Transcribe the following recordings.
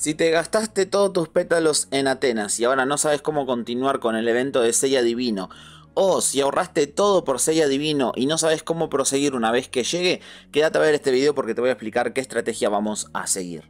Si te gastaste todos tus pétalos en Atenas y ahora no sabes cómo continuar con el evento de Sella Divino, o si ahorraste todo por Sella Divino y no sabes cómo proseguir una vez que llegue, quédate a ver este video porque te voy a explicar qué estrategia vamos a seguir.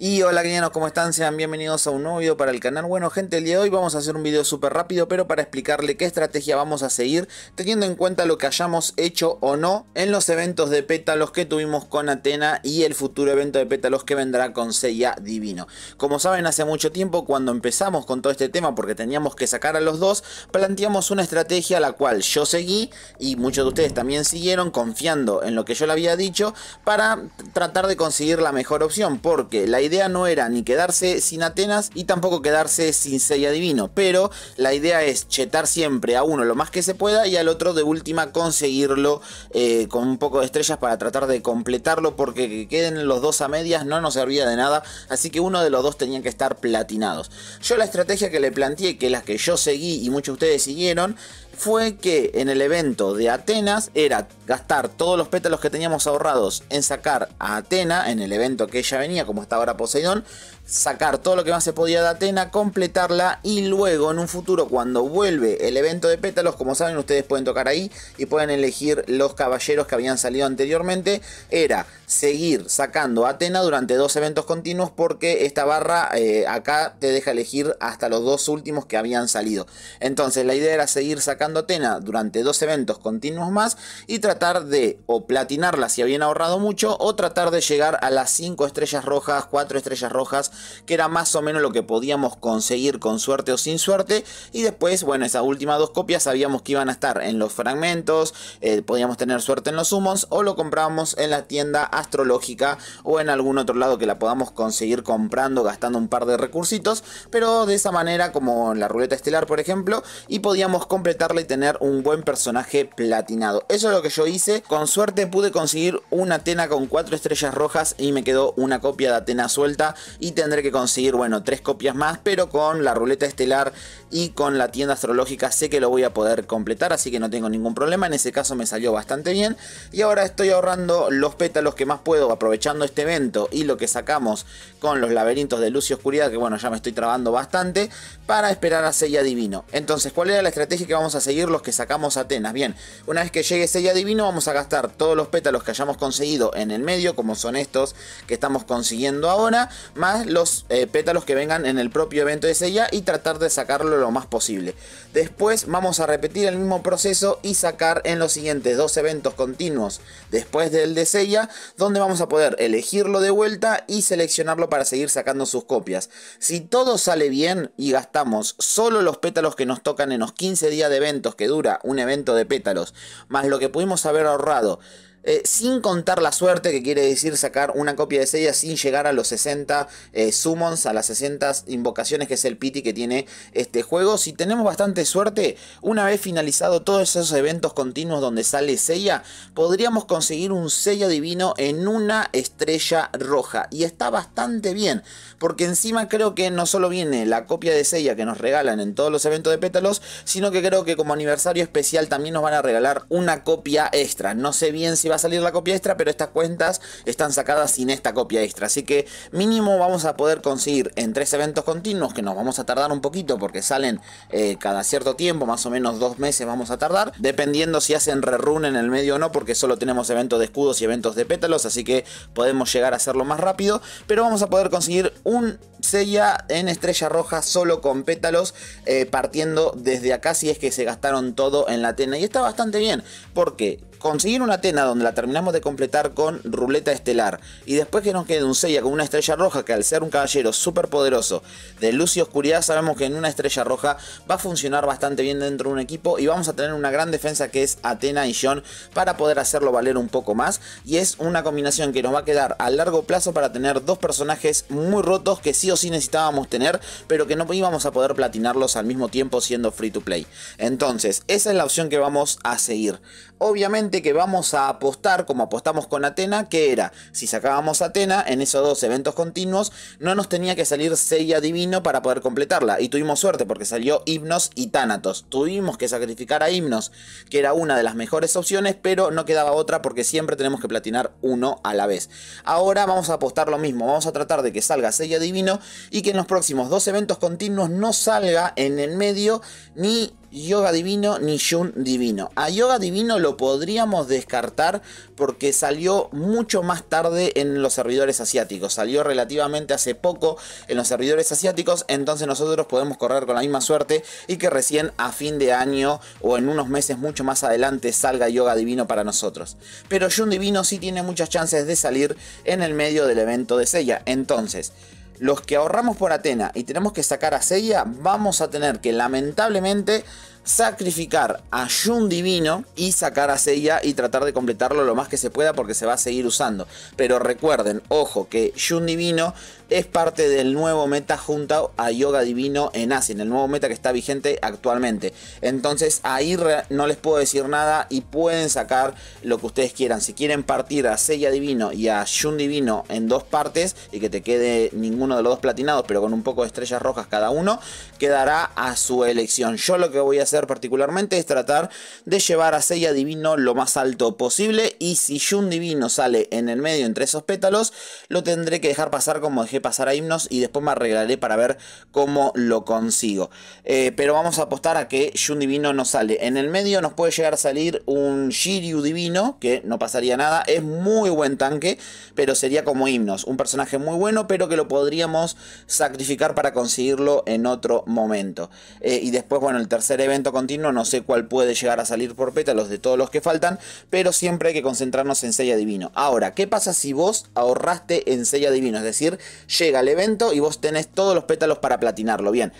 Y hola guineanos, ¿cómo están? Sean bienvenidos a un nuevo video para el canal. Bueno gente, el día de hoy vamos a hacer un video súper rápido, pero para explicarle qué estrategia vamos a seguir, teniendo en cuenta lo que hayamos hecho o no en los eventos de pétalos que tuvimos con Atena y el futuro evento de pétalos que vendrá con Seiya Divino. Como saben, hace mucho tiempo cuando empezamos con todo este tema, porque teníamos que sacar a los dos, planteamos una estrategia la cual yo seguí y muchos de ustedes también siguieron confiando en lo que yo le había dicho para tratar de conseguir la mejor opción, porque la idea idea no era ni quedarse sin Atenas y tampoco quedarse sin Seiya Divino, pero la idea es chetar siempre a uno lo más que se pueda y al otro de última conseguirlo eh, con un poco de estrellas para tratar de completarlo porque que queden los dos a medias no nos servía de nada, así que uno de los dos tenía que estar platinados. Yo la estrategia que le planteé, que es la que yo seguí y muchos de ustedes siguieron, fue que en el evento de Atenas era gastar todos los pétalos que teníamos ahorrados en sacar a Atena, en el evento que ella venía, como está ahora Poseidón, sacar todo lo que más se podía de Atena, completarla y luego en un futuro cuando vuelve el evento de pétalos, como saben ustedes pueden tocar ahí y pueden elegir los caballeros que habían salido anteriormente, era seguir sacando a Atena durante dos eventos continuos porque esta barra eh, acá te deja elegir hasta los dos últimos que habían salido. Entonces la idea era seguir sacando Atena durante dos eventos continuos más y tratar de o platinarla si habían ahorrado mucho o tratar de llegar a las 5 estrellas rojas, 4 estrellas rojas, que era más o menos lo que podíamos conseguir con suerte o sin suerte. Y después, bueno, esas últimas dos copias sabíamos que iban a estar en los fragmentos, eh, podíamos tener suerte en los humos o lo comprábamos en la tienda astrológica o en algún otro lado que la podamos conseguir comprando, gastando un par de recursitos, pero de esa manera como la ruleta estelar por ejemplo, y podíamos completar y tener un buen personaje platinado. Eso es lo que yo hice. Con suerte pude conseguir una Atena con cuatro estrellas rojas y me quedó una copia de Atena suelta y tendré que conseguir, bueno, tres copias más, pero con la ruleta estelar y con la tienda astrológica sé que lo voy a poder completar, así que no tengo ningún problema. En ese caso me salió bastante bien y ahora estoy ahorrando los pétalos que más puedo aprovechando este evento y lo que sacamos con los laberintos de luz y oscuridad, que bueno, ya me estoy trabando bastante, para esperar a Sella Divino. Entonces, ¿cuál era la estrategia que vamos a hacer? seguir los que sacamos Atenas. Bien, una vez que llegue sella Divino vamos a gastar todos los pétalos que hayamos conseguido en el medio, como son estos que estamos consiguiendo ahora, más los eh, pétalos que vengan en el propio evento de sella y tratar de sacarlo lo más posible. Después vamos a repetir el mismo proceso y sacar en los siguientes dos eventos continuos después del de sella, donde vamos a poder elegirlo de vuelta y seleccionarlo para seguir sacando sus copias. Si todo sale bien y gastamos solo los pétalos que nos tocan en los 15 días de venta, que dura un evento de pétalos, más lo que pudimos haber ahorrado eh, sin contar la suerte, que quiere decir sacar una copia de sella sin llegar a los 60 eh, summons, a las 60 invocaciones, que es el pity que tiene este juego. Si tenemos bastante suerte, una vez finalizado todos esos eventos continuos donde sale sella podríamos conseguir un sello divino en una estrella roja. Y está bastante bien, porque encima creo que no solo viene la copia de sella que nos regalan en todos los eventos de pétalos, sino que creo que como aniversario especial también nos van a regalar una copia extra. No sé bien si va a salir la copia extra, pero estas cuentas están sacadas sin esta copia extra. Así que mínimo vamos a poder conseguir en tres eventos continuos, que nos vamos a tardar un poquito porque salen eh, cada cierto tiempo, más o menos dos meses vamos a tardar, dependiendo si hacen rerun en el medio o no, porque solo tenemos eventos de escudos y eventos de pétalos, así que podemos llegar a hacerlo más rápido, pero vamos a poder conseguir un sella en estrella roja solo con pétalos, eh, partiendo desde acá si es que se gastaron todo en la tena. Y está bastante bien, porque conseguir una Atena donde la terminamos de completar con ruleta estelar y después que nos quede un sella con una estrella roja que al ser un caballero super poderoso de luz y oscuridad sabemos que en una estrella roja va a funcionar bastante bien dentro de un equipo y vamos a tener una gran defensa que es Atena y John para poder hacerlo valer un poco más y es una combinación que nos va a quedar a largo plazo para tener dos personajes muy rotos que sí o sí necesitábamos tener pero que no íbamos a poder platinarlos al mismo tiempo siendo free to play entonces esa es la opción que vamos a seguir obviamente que vamos a apostar, como apostamos con Atena, que era, si sacábamos Atena en esos dos eventos continuos, no nos tenía que salir sella Divino para poder completarla. Y tuvimos suerte porque salió Himnos y Thanatos. Tuvimos que sacrificar a Himnos, que era una de las mejores opciones, pero no quedaba otra porque siempre tenemos que platinar uno a la vez. Ahora vamos a apostar lo mismo, vamos a tratar de que salga sella Divino y que en los próximos dos eventos continuos no salga en el medio ni Yoga Divino ni Yun Divino. A Yoga Divino lo podríamos descartar porque salió mucho más tarde en los servidores asiáticos. Salió relativamente hace poco en los servidores asiáticos. Entonces nosotros podemos correr con la misma suerte y que recién a fin de año o en unos meses mucho más adelante salga Yoga Divino para nosotros. Pero Yun Divino sí tiene muchas chances de salir en el medio del evento de Sella. Entonces los que ahorramos por Atena y tenemos que sacar a Seiya, vamos a tener que lamentablemente sacrificar a Jun Divino y sacar a Seiya y tratar de completarlo lo más que se pueda porque se va a seguir usando. Pero recuerden, ojo, que Jun Divino es parte del nuevo meta junto a Yoga Divino en En el nuevo meta que está vigente actualmente. Entonces ahí no les puedo decir nada y pueden sacar lo que ustedes quieran. Si quieren partir a Seiya Divino y a Jun Divino en dos partes y que te quede ninguno de los dos platinados, pero con un poco de estrellas rojas cada uno, quedará a su elección. Yo lo que voy a hacer particularmente es tratar de llevar a Seiya Divino lo más alto posible y si Jun Divino sale en el medio entre esos pétalos, lo tendré que dejar pasar como dejé pasar a Himnos y después me arreglaré para ver cómo lo consigo. Eh, pero vamos a apostar a que Jun Divino no sale. En el medio nos puede llegar a salir un Shiryu Divino, que no pasaría nada, es muy buen tanque, pero sería como Himnos, un personaje muy bueno, pero que lo podríamos sacrificar para conseguirlo en otro momento. Eh, y después, bueno, el tercer evento continuo, no sé cuál puede llegar a salir por pétalos de todos los que faltan, pero siempre hay que concentrarnos en sella divino. Ahora, ¿qué pasa si vos ahorraste en sella divino? Es decir, llega el evento y vos tenés todos los pétalos para platinarlo, bien.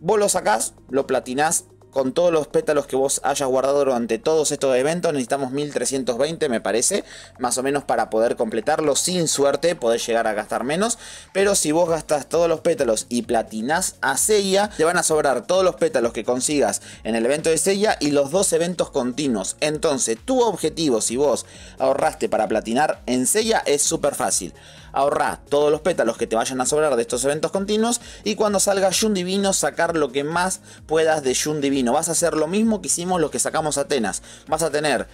Vos lo sacás, lo platinás con todos los pétalos que vos hayas guardado durante todos estos eventos, necesitamos 1320 me parece, más o menos para poder completarlo, sin suerte podés llegar a gastar menos, pero si vos gastas todos los pétalos y platinás a sella te van a sobrar todos los pétalos que consigas en el evento de sella y los dos eventos continuos, entonces tu objetivo si vos ahorraste para platinar en sella es súper fácil ahorrá todos los pétalos que te vayan a sobrar de estos eventos continuos y cuando salga Jun Divino sacar lo que más puedas de Jun Divino. Vas a hacer lo mismo que hicimos los que sacamos Atenas. Vas a tener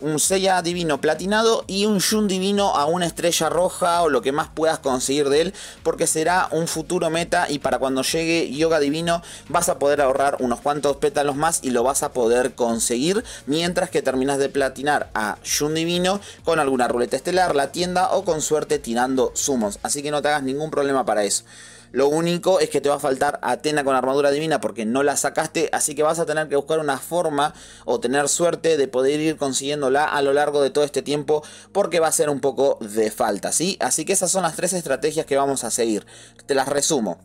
un Seiya divino platinado y un Shun divino a una estrella roja o lo que más puedas conseguir de él, porque será un futuro meta y para cuando llegue Yoga divino vas a poder ahorrar unos cuantos pétalos más y lo vas a poder conseguir mientras que terminas de platinar a Shun divino con alguna ruleta estelar, la tienda o con suerte tirando sumos, así que no te hagas ningún problema para eso. Lo único es que te va a faltar Atena con armadura divina porque no la sacaste, así que vas a tener que buscar una forma o tener suerte de poder ir consiguiéndola a lo largo de todo este tiempo porque va a ser un poco de falta, ¿sí? Así que esas son las tres estrategias que vamos a seguir. Te las resumo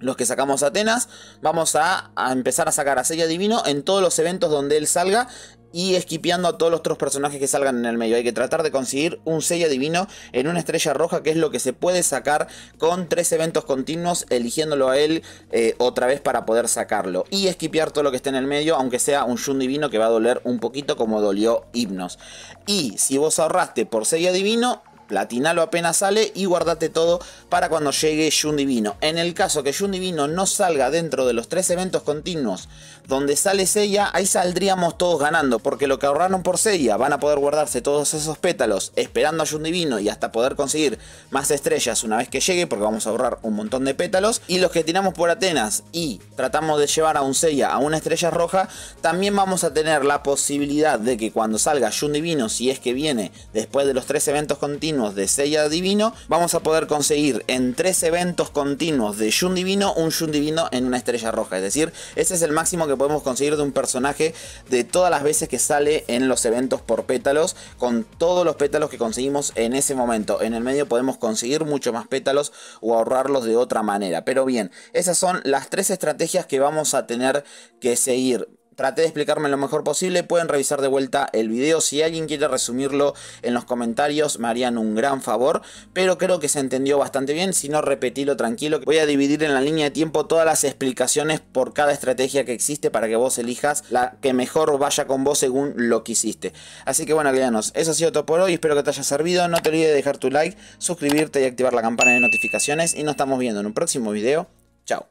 los que sacamos Atenas, vamos a, empezar a sacar a Sella Divino en todos los eventos donde él salga y esquipeando a todos los otros personajes que salgan en el medio. Hay que tratar de conseguir un sello divino en una estrella roja, que es lo que se puede sacar con tres eventos continuos, eligiéndolo a él eh, otra vez para poder sacarlo. Y esquipear todo lo que esté en el medio, aunque sea un Shun divino que va a doler un poquito como dolió Himnos. Y si vos ahorraste por sello divino, platinalo apenas sale y guardate todo para cuando llegue Jun Divino. En el caso que Jun Divino no salga dentro de los tres eventos continuos donde sale Seiya, ahí saldríamos todos ganando, porque lo que ahorraron por Seiya van a poder guardarse todos esos pétalos esperando a Jun Divino y hasta poder conseguir más estrellas una vez que llegue, porque vamos a ahorrar un montón de pétalos. Y los que tiramos por Atenas y tratamos de llevar a un Seiya a una estrella roja, también vamos a tener la posibilidad de que cuando salga Jun Divino, si es que viene después de los tres eventos continuos, de sella Divino, vamos a poder conseguir en tres eventos continuos de Shun Divino, un Shun Divino en una estrella roja. Es decir, ese es el máximo que podemos conseguir de un personaje de todas las veces que sale en los eventos por pétalos, con todos los pétalos que conseguimos en ese momento. En el medio podemos conseguir mucho más pétalos o ahorrarlos de otra manera. Pero bien, esas son las tres estrategias que vamos a tener que seguir traté de explicarme lo mejor posible. Pueden revisar de vuelta el video. Si alguien quiere resumirlo en los comentarios, me harían un gran favor. Pero creo que se entendió bastante bien. Si no, repetilo tranquilo. Voy a dividir en la línea de tiempo todas las explicaciones por cada estrategia que existe para que vos elijas la que mejor vaya con vos según lo que hiciste. Así que bueno, Glianos, eso ha sido todo por hoy. Espero que te haya servido. No te olvides de dejar tu like, suscribirte y activar la campana de notificaciones. Y nos estamos viendo en un próximo video. Chao.